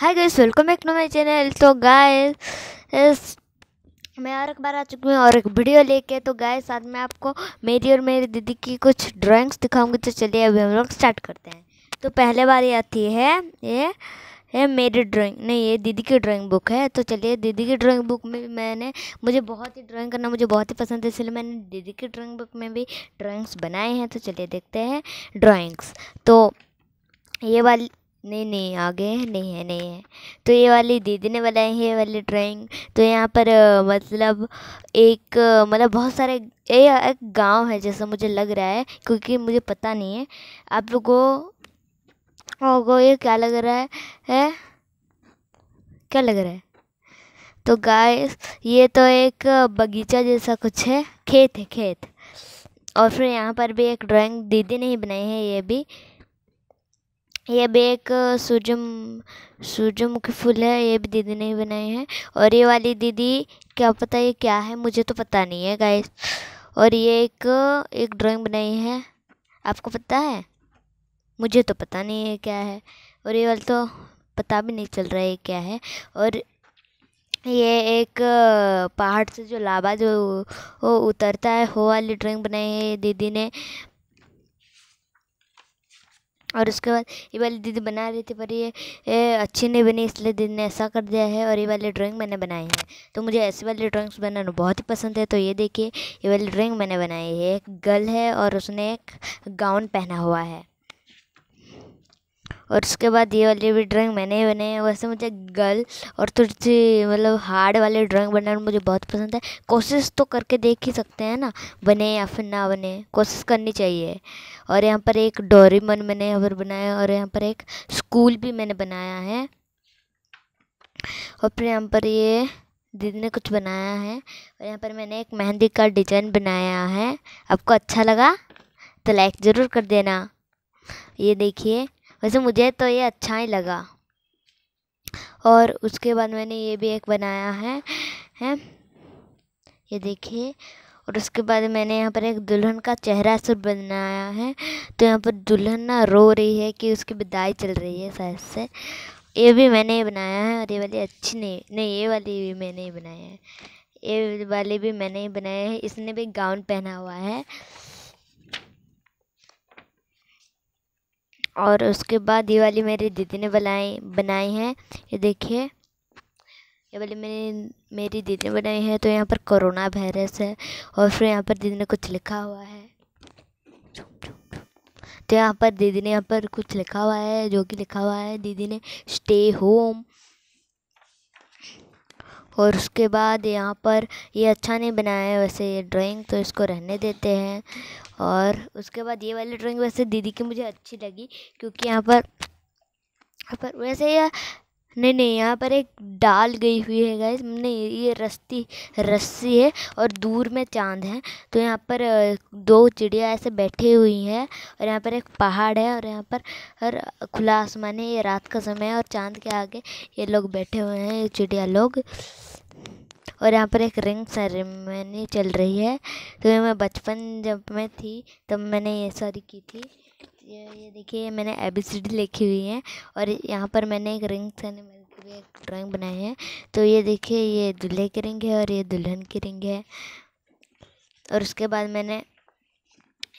hi guys welcome back to my channel तो guys मैं और एक बार आ चुकी हूँ और एक वीडियो लेके तो गाइस आज मैं आपको मेरी और मेरी दीदी की कुछ ड्राइंग्स दिखाऊंगी तो चलिए अभी हम लोग स्टार्ट करते हैं तो पहले बारी आती है ये है मेरी ड्राइंग नहीं ये दीदी की ड्राइंग बुक है तो चलिए दीदी की ड्राइंग बुक में मैंने मुझे बहुत ही ड्राइंग करना मुझे बहुत ही पसंद है इसलिए मैंने दीदी की ड्राइंग बुक में भी ड्राइंग्स बनाए हैं तो चलिए देखते हैं ड्राइंग्स तो ये वाली नहीं नहीं आगे है नहीं है नहीं है तो ये वाली दीदी ने बनाई है ये वाली ड्राइंग तो यहाँ पर मतलब एक मतलब बहुत सारे ये एक गांव है जैसा मुझे लग रहा है क्योंकि मुझे पता नहीं है आप लोगों को ये क्या लग रहा है, है क्या लग रहा है तो गाय ये तो एक बगीचा जैसा कुछ है खेत है खेत और फिर यहाँ पर भी एक ड्राइंग दीदी ने ही बनाई है ये भी ये भी एक सूजम के फूल है ये भी दीदी ने ही बनाए हैं और ये वाली दीदी क्या पता ये क्या है मुझे तो पता नहीं है गाइस और ये एक एक ड्राइंग बनाई है आपको पता है मुझे तो पता नहीं है क्या है और ये वाला तो पता भी नहीं चल रहा है क्या है और ये एक पहाड़ से जो लावा जो वो उतरता है हो वाली ड्राइंग बनाई है दीदी ने और उसके बाद ये वाली दीदी बना रही थी पर ये, ये अच्छी नहीं बनी इसलिए दीदी ने ऐसा कर दिया है और ये वाली ड्राइंग मैंने बनाई है तो मुझे ऐसी वाली ड्राइंग्स बनाना बहुत ही पसंद है तो ये देखिए ये वाली ड्राइंग मैंने बनाई है एक गर्ल है और उसने एक गाउन पहना हुआ है और उसके बाद ये वाली भी ड्राइंग मैंने बनाई है वैसे मुझे गर्ल और थोड़ी सी मतलब हार्ड वाले ड्राइंग बनाना मुझे बहुत पसंद है कोशिश तो करके देख ही सकते हैं ना बने या फिर ना बने कोशिश करनी चाहिए और यहाँ पर एक डोरीमन मैंने यहाँ पर बनाया और यहाँ पर एक स्कूल भी मैंने बनाया है और फिर यहाँ पर ये दीदी ने कुछ बनाया है और यहाँ पर मैंने एक मेहंदी का डिजाइन बनाया है आपको अच्छा लगा तो लाइक ज़रूर कर देना ये देखिए वैसे मुझे तो ये अच्छा ही लगा और उसके बाद मैंने ये भी एक बनाया है हैं ये देखिए और उसके बाद मैंने यहाँ पर एक दुल्हन का चेहरा सुर बनाया है तो यहाँ पर दुल्हन ना रो रही है कि उसकी विदाई चल रही है शायद से ये भी मैंने बनाया है और ये वाली अच्छी नहीं नहीं ये वाली भी मैंने ही बनाया है ये वाले भी मैंने ही बनाए हैं इसने भी गाउन पहना हुआ है और उसके बाद ये वाली मेरी दीदी ने बनाई बनाई हैं ये देखिए ये वाली मेरी मेरी दीदी ने बनाई है तो यहाँ पर कोरोना वायरस है और फिर यहाँ पर दीदी ने कुछ लिखा हुआ है तो यहाँ पर दीदी ने यहाँ पर कुछ लिखा हुआ है जो कि लिखा हुआ है दीदी ने स्टे होम और उसके बाद यहाँ पर ये अच्छा नहीं बनाया है वैसे ये ड्राइंग तो इसको रहने देते हैं और उसके बाद ये वाली ड्राइंग वैसे दीदी की मुझे अच्छी लगी क्योंकि यहाँ पर यहाँ पर वैसे यह नहीं नहीं यहाँ पर एक डाल गई हुई है गाइस नहीं ये रस्ती रस्सी है और दूर में चांद है तो यहाँ पर दो चिड़िया ऐसे बैठी हुई हैं और यहाँ पर एक पहाड़ है और यहाँ पर हर खुला आसमान है ये रात का समय है और चांद के आगे ये लोग बैठे हुए हैं ये चिड़िया लोग और यहाँ पर एक रिंग सेरेमनी चल रही है तो मैं बचपन जब मैं थी तब मैंने ये सारी की थी ये ये देखिए मैंने ए बी सी डी लिखी हुई है और यहाँ पर मैंने एक रिंग सेरेमनी भी एक ड्राइंग बनाई है तो ये देखिए ये दूल्हे की रिंग है और ये दुल्हन की रिंग है और उसके बाद मैंने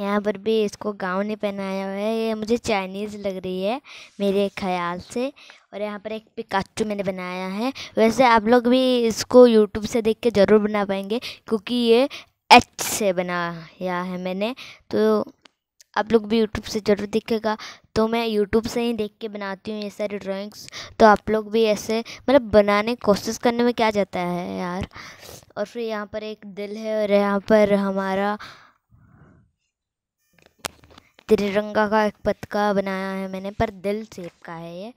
यहाँ पर भी इसको गाउन नहीं पहनाया हुआ है ये मुझे चाइनीज़ लग रही है मेरे ख्याल से और यहाँ पर एक पिकाचू मैंने बनाया है वैसे आप लोग भी इसको यूट्यूब से देख के ज़रूर बना पाएंगे क्योंकि ये एच से बनाया है मैंने तो आप लोग भी यूट्यूब से ज़रूर देखेगा तो मैं यूट्यूब से ही देख के बनाती हूँ ये सारी ड्राइंग्स तो आप लोग भी ऐसे मतलब बनाने की कोशिश करने में क्या जाता है यार और फिर यहाँ पर एक दिल है और यहाँ पर हमारा तिरंगा का एक पतका बनाया है मैंने पर दिल सेप का है ये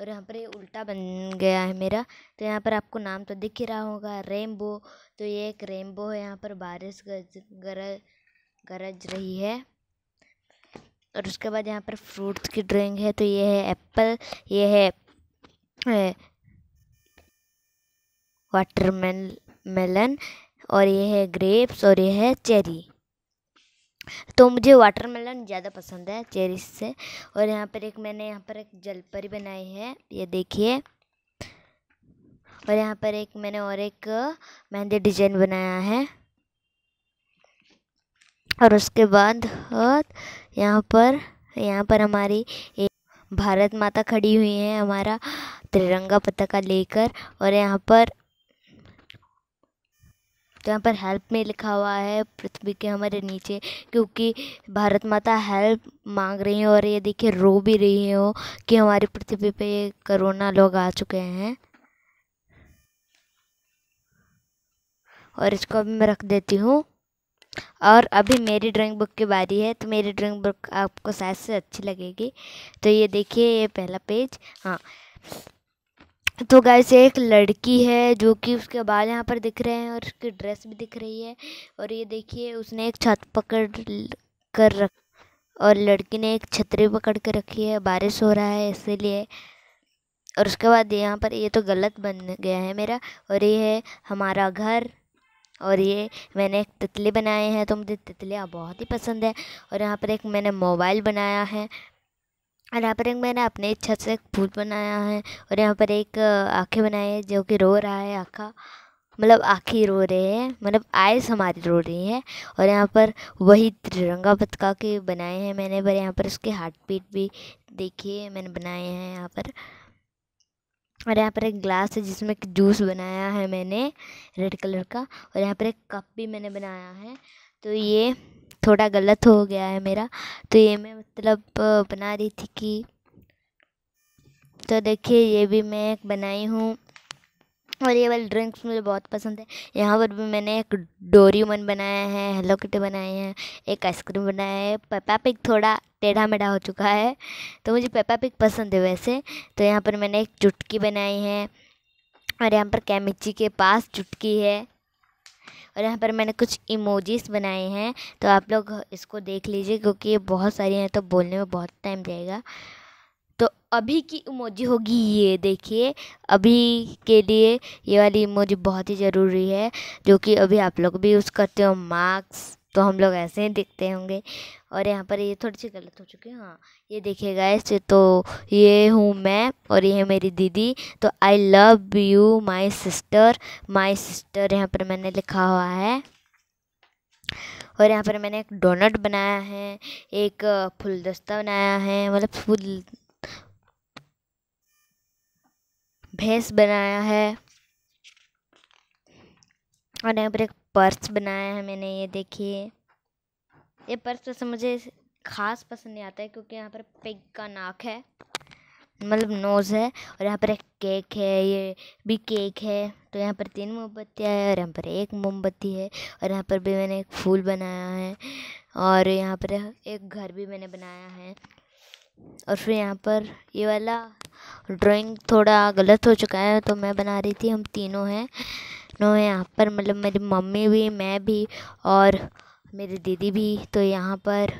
और यहाँ पर ये उल्टा बन गया है मेरा तो यहाँ पर आपको नाम तो दिख ही रहा होगा रेमबो तो ये एक रेमबो है यहाँ पर बारिश गरज गरज गरज रही है और उसके बाद यहाँ पर फ्रूट्स की ड्राइंग है तो ये है एप्पल ये है, है वाटरमेल मेलन और ये है ग्रेप्स और ये है चेरी तो मुझे वाटरमेलन ज़्यादा पसंद है चेरी से और यहाँ पर एक मैंने यहाँ पर एक जलपरी बनाई है ये देखिए और यहाँ पर एक मैंने और एक मेहंदी डिजाइन बनाया है और उसके बाद यहाँ पर यहाँ पर हमारी एक भारत माता खड़ी हुई है हमारा तिरंगा पताका लेकर और यहाँ पर तो यहाँ पर हेल्प में लिखा हुआ है पृथ्वी के हमारे नीचे क्योंकि भारत माता हेल्प मांग रही है और ये देखिए रो भी रही हो कि हमारी पृथ्वी पे करोना लोग आ चुके हैं और इसको अभी मैं रख देती हूँ और अभी मेरी ड्राइंग बुक की बारी है तो मेरी ड्राइंग बुक आपको शायद से अच्छी लगेगी तो ये देखिए ये पहला पेज हाँ तो गैस एक लड़की है जो कि उसके बाल यहाँ पर दिख रहे हैं और उसकी ड्रेस भी दिख रही है और ये देखिए उसने एक छत पकड़ कर रख और लड़की ने एक छतरी पकड़ कर रखी है बारिश हो रहा है इसीलिए और उसके बाद यहाँ पर ये तो गलत बन गया है मेरा और ये है हमारा घर और ये मैंने एक तितली बनाए हैं तो मुझे तितलियाँ बहुत ही पसंद है और यहाँ पर एक मैंने मोबाइल बनाया है और यहाँ पर एक मैंने अपने इच्छा से एक फूल बनाया है और यहाँ पर एक आँखें बनाई है जो कि रो रहा है आँखा मतलब आँखें रो रहे हैं मतलब आयस हमारी रो रही है और यहाँ पर वही तिरंगा पतका के बनाए हैं मैंने पर यहाँ पर उसके हार्ट बीट भी देखी है मैंने बनाए हैं यहाँ पर और यहाँ पर एक ग्लास है जिसमें जूस बनाया है मैंने रेड कलर का और यहाँ पर एक कप भी मैंने बनाया है तो ये थोड़ा गलत हो गया है मेरा तो ये मैं मतलब बना रही थी कि तो देखिए ये भी मैं एक बनाई हूँ और ये वाली ड्रिंक्स मुझे बहुत पसंद है यहाँ पर भी मैंने एक डोरीमन बनाया है हेलो किटी बनाए हैं एक आइसक्रीम बनाया है पेपा पिक थोड़ा टेढ़ा मेढ़ा हो चुका है तो मुझे पेपा पिक पसंद है वैसे तो यहाँ पर मैंने एक चुटकी बनाई है और यहाँ पर कैमिची के पास चुटकी है और यहाँ पर मैंने कुछ इमोजीज बनाए हैं तो आप लोग इसको देख लीजिए क्योंकि ये बहुत सारी हैं तो बोलने में बहुत टाइम जाएगा तो अभी की इमोजी होगी ये देखिए अभी के लिए ये वाली इमोजी बहुत ही ज़रूरी है जो कि अभी आप लोग भी यूज़ करते हो मार्क्स तो हम लोग ऐसे ही दिखते होंगे और यहाँ पर ये थोड़ी सी गलत हो चुकी है हाँ ये देखिए गाइस तो ये हूँ मैं और ये है मेरी दीदी तो I love you my sister my sister यहाँ पर मैंने लिखा हुआ है और यहाँ पर मैंने एक डोनट बनाया है एक फुलदस्ता बनाया है मतलब फूल भैंस बनाया है और यहाँ पर एक पर्स बनाया है मैंने ये देखिए ये पर्स वैसे मुझे खास पसंद नहीं आता है क्योंकि यहाँ पर पिग का नाक है मतलब नोज़ है और यहाँ पर एक केक है ये भी केक है तो यहाँ पर तीन मोमबत्तियाँ हैं और यहाँ पर एक मोमबत्ती है और यहाँ पर भी मैंने एक फूल बनाया है और यहाँ पर एक घर भी मैंने बनाया है और फिर यहाँ पर ये वाला ड्राइंग थोड़ा गलत हो चुका है तो मैं बना रही थी हम तीनों हैं नो तो यहाँ पर मतलब मेरी मम्मी भी मैं भी और मेरी दीदी भी तो यहाँ पर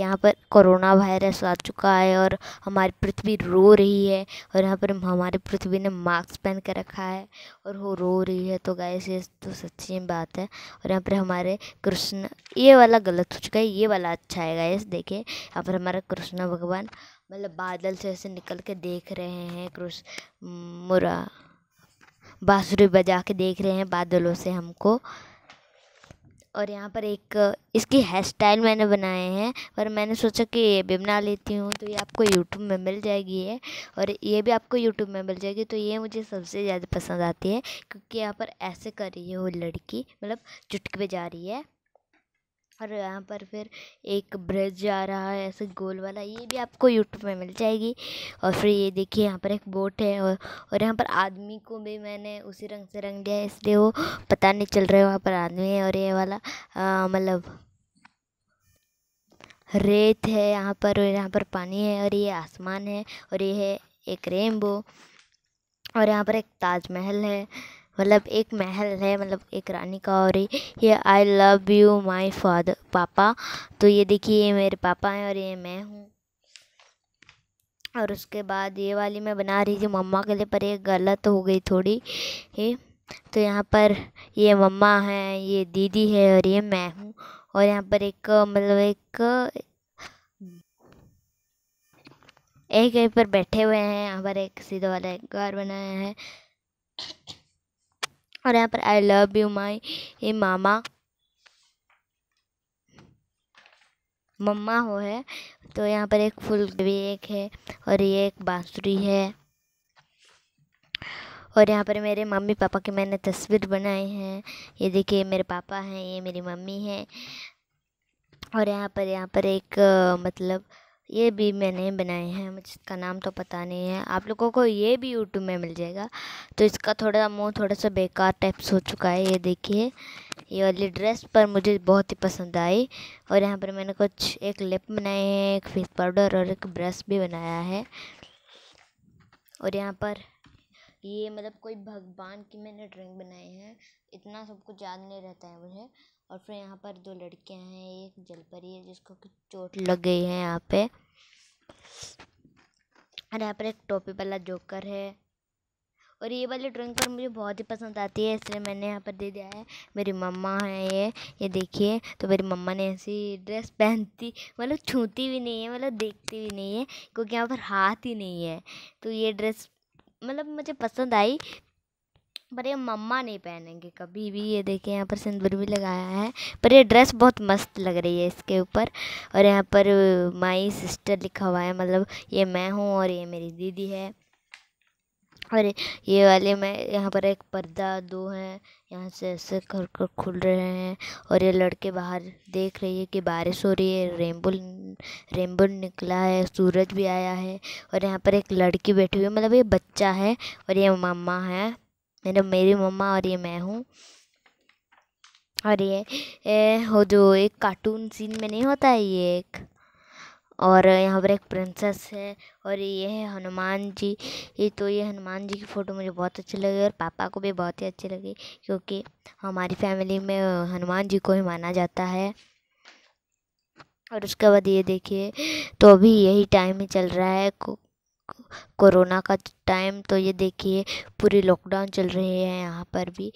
यहाँ पर कोरोना वायरस आ चुका है और हमारी पृथ्वी रो रही है और यहाँ पर हमारे पृथ्वी ने मास्क पहन कर रखा है और वो रो रही है तो गाय ये तो सच्ची बात है और यहाँ पर हमारे कृष्ण ये वाला गलत हो चुका है ये वाला अच्छा है गाय देखे यहाँ पर हमारा कृष्ण भगवान मतलब बादल से ऐसे निकल के देख रहे हैं कृष्ण मुरा बाँसुरी बजा के देख रहे हैं बादलों से हमको और यहाँ पर एक इसकी हेयर स्टाइल मैंने बनाए हैं पर मैंने सोचा कि ये भी बना लेती हूँ तो ये आपको यूट्यूब में मिल जाएगी है और ये भी आपको यूट्यूब में मिल जाएगी तो ये मुझे सबसे ज़्यादा पसंद आती है क्योंकि यहाँ पर ऐसे कर रही है वो लड़की मतलब चुटकी पे जा रही है और यहाँ पर फिर एक ब्रिज आ रहा है ऐसे गोल वाला ये भी आपको यूट्यूब में मिल जाएगी और फिर ये देखिए यहाँ पर एक बोट है और और यहाँ पर आदमी को भी मैंने उसी रंग से रंग दिया है इसलिए वो पता नहीं चल रहा है वहाँ पर आदमी है और ये वाला मतलब रेत है यहाँ पर और यहाँ पर पानी है और ये आसमान है और ये है एक रेनबो और यहाँ पर एक ताजमहल है मतलब एक महल है मतलब एक रानी का और ये I love you my father पापा तो ये देखिए ये मेरे पापा हैं और ये मैं हूँ और उसके बाद ये वाली मैं बना रही थी मम्मा के लिए पर ये गलत हो गई थोड़ी ये तो यहाँ पर ये मम्मा हैं ये दीदी है और ये मैं हूँ और यहाँ पर एक मतलब एक एक पर बैठे हुए हैं यहाँ पर एक सीधा वाला एक घर बनाया है और यहाँ पर आई लव यू माई ये मामा मम्मा हो है तो यहाँ पर एक फुल भी एक है और ये एक बांसुरी है और यहाँ पर मेरे मम्मी पापा की मैंने तस्वीर बनाई है ये देखिए मेरे पापा हैं ये मेरी मम्मी है और यहाँ पर यहाँ पर एक मतलब ये भी मैंने बनाए हैं मुझे इसका नाम तो पता नहीं है आप लोगों को ये भी यूट्यूब में मिल जाएगा तो इसका थोड़ा मुँह थोड़ा सा बेकार टाइप्स हो चुका है ये देखिए ये वाली ड्रेस पर मुझे बहुत ही पसंद आई और यहाँ पर मैंने कुछ एक लिप बनाए हैं एक फेस पाउडर और एक ब्रश भी बनाया है और यहाँ पर ये मतलब कोई भगवान की मैंने ड्राइंग बनाई है इतना सब कुछ याद नहीं रहता है मुझे और फिर यहाँ पर दो लड़कियाँ हैं एक जलपरी है जिसको कि चोट लग गई है यहाँ पे और यहाँ पर एक टोपी वाला जोकर है और ये वाली ड्राइंग पर मुझे बहुत ही पसंद आती है इसलिए मैंने यहाँ पर दे दिया है मेरी मम्मा है ये ये देखिए तो मेरी मम्मा ने ऐसी ड्रेस पहनती मतलब छूती भी नहीं है मतलब देखती भी नहीं है क्योंकि यहाँ पर हाथ ही नहीं है तो ये ड्रेस मतलब मुझे पसंद आई पर ये मम्मा नहीं पहनेंगे कभी भी ये देखिए यहाँ पर सिंदूर भी लगाया है पर ये ड्रेस बहुत मस्त लग रही है इसके ऊपर और यहाँ पर माई सिस्टर लिखा हुआ है मतलब ये मैं हूँ और ये मेरी दीदी है और ये वाले मैं यहाँ पर एक पर्दा दो हैं यहाँ से ऐसे कर कर खुल रहे हैं और ये लड़के बाहर देख रही है कि बारिश हो रही है रेनबो रेनबो निकला है सूरज भी आया है और यहाँ पर एक लड़की बैठी हुई है मतलब ये बच्चा है और ये मम्मा है मेरा मेरी मम्मा और ये मैं हूँ और ये ए, हो जो एक कार्टून सीन में नहीं होता है ये एक और यहाँ पर एक प्रिंसेस है और ये है हनुमान जी ये तो ये हनुमान जी की फ़ोटो मुझे बहुत अच्छी लगी और पापा को भी बहुत ही अच्छी लगी क्योंकि हमारी फैमिली में हनुमान जी को ही माना जाता है और उसके बाद ये देखिए तो अभी यही टाइम ही चल रहा है कोरोना का टाइम तो ये देखिए पूरी लॉकडाउन चल रही है यहाँ पर भी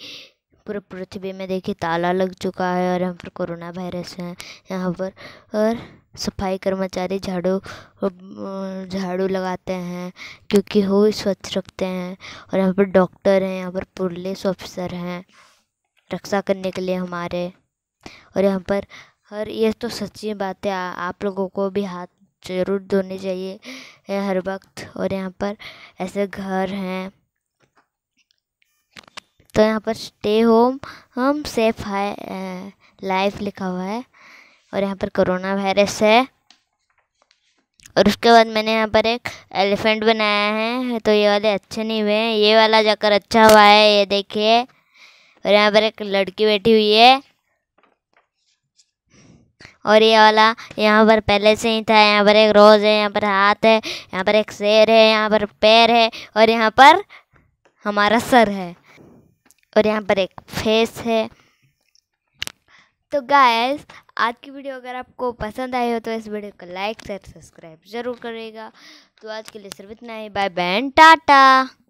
पूरे पृथ्वी में देखिए ताला लग चुका है और यहाँ पर कोरोना वायरस है यहाँ पर और सफाई कर्मचारी झाड़ू झाड़ू लगाते हैं क्योंकि हो स्वच्छ रखते हैं और यहाँ पर डॉक्टर हैं यहाँ पर पुलिस ऑफिसर हैं रक्षा करने के लिए हमारे और यहाँ पर हर ये तो सच्ची बात है आप लोगों को भी हाथ ज़रूर धोनी चाहिए हर वक्त और यहाँ पर ऐसे घर हैं तो यहाँ पर स्टे होम हम सेफ है लाइफ लिखा हुआ है और यहाँ पर कोरोना वायरस है और उसके बाद मैंने यहाँ पर एक एलिफेंट बनाया है तो ये वाले अच्छे नहीं हुए हैं ये वाला जाकर अच्छा हुआ है ये देखिए और यहाँ पर एक लड़की बैठी हुई है और ये वाला यहाँ पर पहले से ही था यहाँ पर एक रोज है यहाँ पर हाथ है यहाँ पर एक शेर है यहाँ पर पैर है और यहाँ पर हमारा सर है और यहाँ पर एक फेस है तो गायस आज की वीडियो अगर आपको पसंद आई हो तो इस वीडियो को लाइक शेयर सब्सक्राइब ज़रूर करेगा तो आज के लिए सिर्फ इतना ही बाय बैंड टाटा